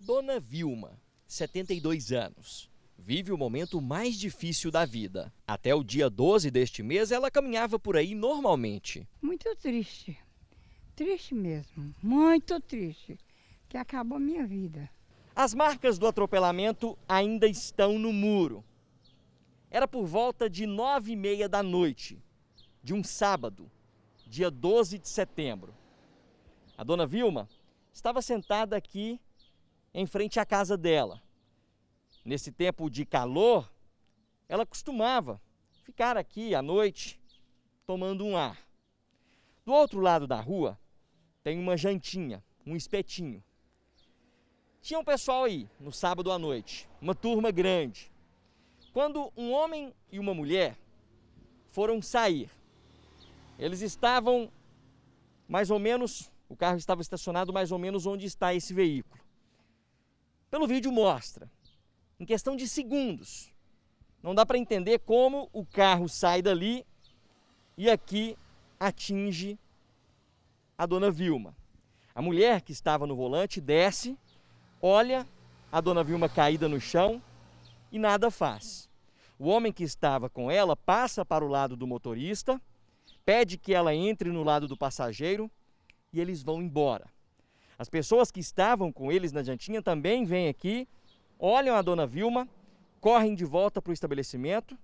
Dona Vilma, 72 anos, vive o momento mais difícil da vida. Até o dia 12 deste mês, ela caminhava por aí normalmente. Muito triste. Triste mesmo. Muito triste. Que acabou minha vida. As marcas do atropelamento ainda estão no muro. Era por volta de nove e meia da noite, de um sábado, dia 12 de setembro. A dona Vilma estava sentada aqui em frente à casa dela. Nesse tempo de calor, ela costumava ficar aqui à noite tomando um ar. Do outro lado da rua tem uma jantinha, um espetinho. Tinha um pessoal aí no sábado à noite, uma turma grande. Quando um homem e uma mulher foram sair, eles estavam mais ou menos, o carro estava estacionado mais ou menos onde está esse veículo pelo vídeo mostra, em questão de segundos, não dá para entender como o carro sai dali e aqui atinge a dona Vilma. A mulher que estava no volante desce, olha a dona Vilma caída no chão e nada faz. O homem que estava com ela passa para o lado do motorista, pede que ela entre no lado do passageiro e eles vão embora. As pessoas que estavam com eles na jantinha também vêm aqui, olham a dona Vilma, correm de volta para o estabelecimento.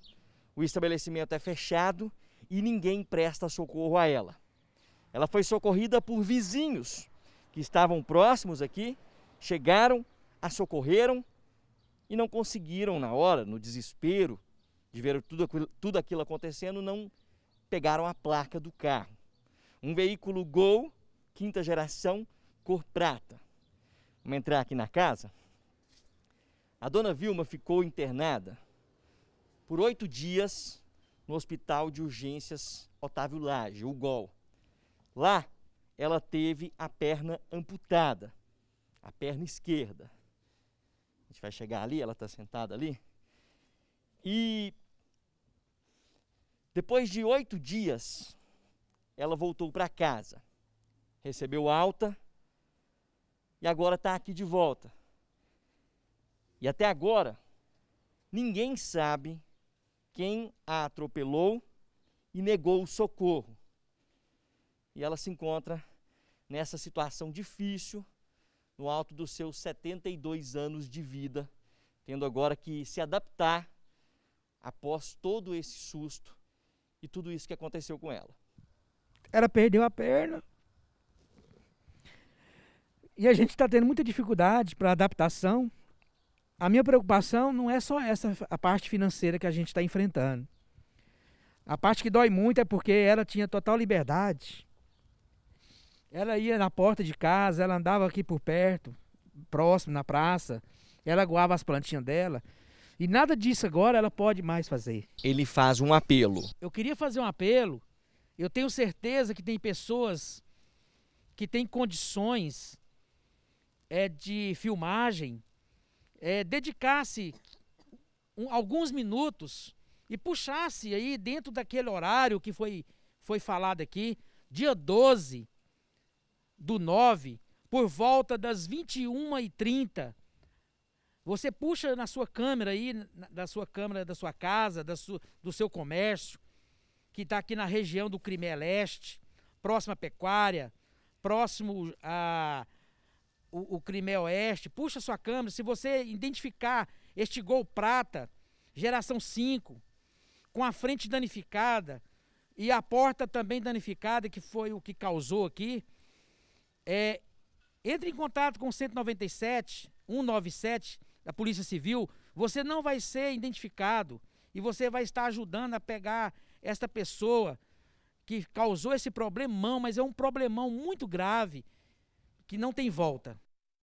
O estabelecimento é fechado e ninguém presta socorro a ela. Ela foi socorrida por vizinhos que estavam próximos aqui, chegaram, a socorreram e não conseguiram, na hora, no desespero de ver tudo, tudo aquilo acontecendo, não pegaram a placa do carro. Um veículo Gol, quinta geração, cor prata. Vamos entrar aqui na casa. A dona Vilma ficou internada por oito dias no Hospital de Urgências Otávio Lage, o GOL. Lá, ela teve a perna amputada, a perna esquerda. A gente vai chegar ali, ela está sentada ali. E depois de oito dias, ela voltou para casa, recebeu alta e agora está aqui de volta. E até agora, ninguém sabe quem a atropelou e negou o socorro. E ela se encontra nessa situação difícil, no alto dos seus 72 anos de vida, tendo agora que se adaptar após todo esse susto e tudo isso que aconteceu com ela. Ela perdeu a perna, e a gente está tendo muita dificuldade para adaptação. A minha preocupação não é só essa a parte financeira que a gente está enfrentando. A parte que dói muito é porque ela tinha total liberdade. Ela ia na porta de casa, ela andava aqui por perto, próximo, na praça. Ela goava as plantinhas dela. E nada disso agora ela pode mais fazer. Ele faz um apelo. Eu queria fazer um apelo. Eu tenho certeza que tem pessoas que têm condições é, de filmagem é, dedicasse um, alguns minutos e puxasse aí dentro daquele horário que foi, foi falado aqui, dia 12 do 9, por volta das 21h30. Você puxa na sua câmera aí, da sua câmera da sua casa, da do seu comércio, que está aqui na região do Crimea Leste, próxima à pecuária, próximo a ah, o, o Crimea é Oeste, puxa sua câmera, se você identificar este Gol Prata, geração 5, com a frente danificada e a porta também danificada, que foi o que causou aqui, é, entre em contato com 197, 197 da Polícia Civil, você não vai ser identificado e você vai estar ajudando a pegar esta pessoa que causou esse problemão, mas é um problemão muito grave que não tem volta.